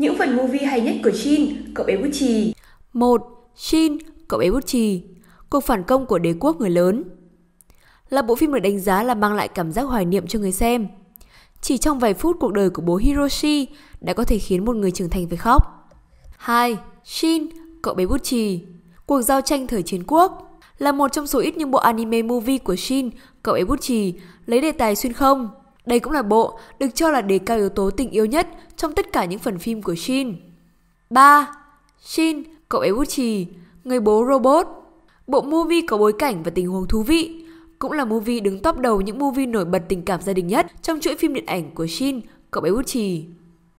Những phần movie hay nhất của Shin, cậu bé bút chì. 1. Shin, cậu bé bút chì. Cuộc phản công của đế quốc người lớn. Là bộ phim được đánh giá là mang lại cảm giác hoài niệm cho người xem. Chỉ trong vài phút cuộc đời của bố Hiroshi đã có thể khiến một người trưởng thành phải khóc. 2. Shin, cậu bé bút chì. Cuộc giao tranh thời chiến quốc là một trong số ít những bộ anime movie của Shin, cậu ấy bút chì, lấy đề tài xuyên không. Đây cũng là bộ được cho là đề cao yếu tố tình yêu nhất trong tất cả những phần phim của Shin. 3. Shin, cậu Eguchi, người bố robot. Bộ movie có bối cảnh và tình huống thú vị, cũng là movie đứng top đầu những movie nổi bật tình cảm gia đình nhất trong chuỗi phim điện ảnh của Shin, cậu Eguchi.